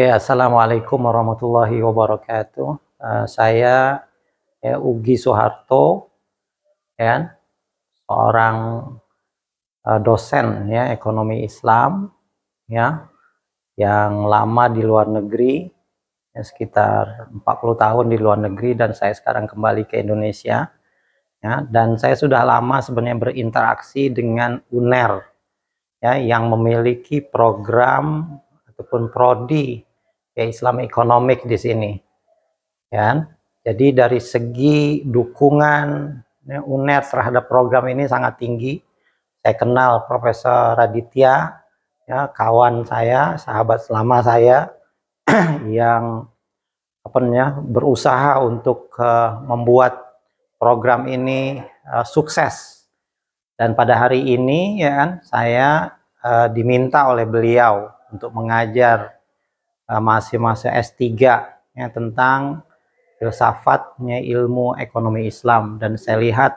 okay, ya, assalamualaikum warahmatullahi wabarakatuh. Uh, saya ya, Ugi Soeharto, ya, seorang uh, dosen ya ekonomi Islam, ya, yang lama di luar negeri, ya, sekitar 40 tahun di luar negeri dan saya sekarang kembali ke Indonesia, ya, dan saya sudah lama sebenarnya berinteraksi dengan UNER, ya, yang memiliki program ataupun prodi ya Islam ekonomik di sini ya kan? jadi dari segi dukungan ya, UNED terhadap program ini sangat tinggi saya kenal Profesor Raditya ya kawan saya sahabat selama saya yang apa namanya berusaha untuk uh, membuat program ini uh, sukses dan pada hari ini ya kan saya uh, diminta oleh beliau untuk mengajar masih eh, mahasiswa S3 ya tentang filsafatnya ilmu ekonomi Islam dan saya lihat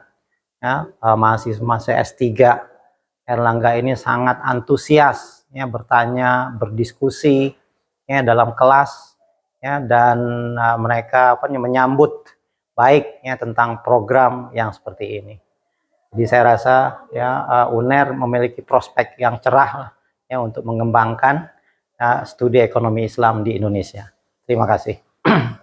ya masih eh, mahasiswa S3 Erlangga ini sangat antusias ya bertanya, berdiskusi ya dalam kelas ya dan uh, mereka apa menyambut baik ya tentang program yang seperti ini. Jadi saya rasa ya uh, UNER memiliki prospek yang cerah ya untuk mengembangkan studi ekonomi Islam di Indonesia. Terima kasih.